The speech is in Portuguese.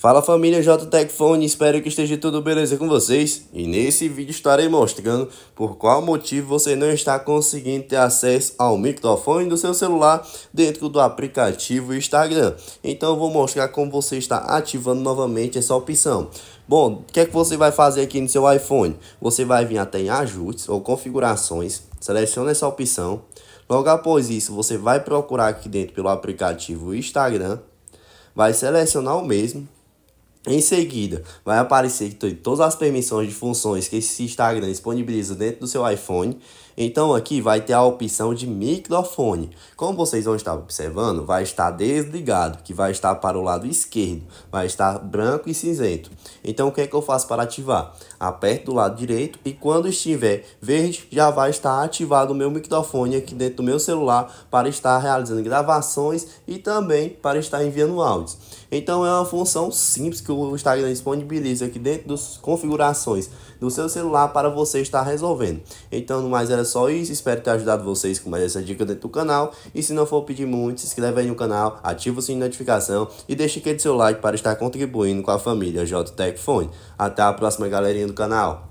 Fala família JTEC espero que esteja tudo beleza com vocês e nesse vídeo estarei mostrando por qual motivo você não está conseguindo ter acesso ao microfone do seu celular dentro do aplicativo Instagram. Então vou mostrar como você está ativando novamente essa opção. Bom, o que é que você vai fazer aqui no seu iPhone? Você vai vir até em ajustes ou configurações, seleciona essa opção. Logo após isso, você vai procurar aqui dentro pelo aplicativo Instagram, vai selecionar o mesmo em seguida, vai aparecer todas as permissões de funções que esse Instagram disponibiliza dentro do seu iPhone então aqui vai ter a opção de microfone. Como vocês vão estar observando, vai estar desligado, que vai estar para o lado esquerdo, vai estar branco e cinzento. Então o que é que eu faço para ativar? Aperto do lado direito e quando estiver verde, já vai estar ativado o meu microfone aqui dentro do meu celular para estar realizando gravações e também para estar enviando áudios. Então é uma função simples que o Instagram disponibiliza aqui dentro das configurações do seu celular para você estar resolvendo. Então, mais era só isso. Espero ter ajudado vocês com mais essa dica dentro do canal. E se não for pedir muito, se inscreve aí no canal, ativa o sininho de notificação e deixa aquele seu like para estar contribuindo com a família JTEC Fone. Até a próxima, galerinha do canal.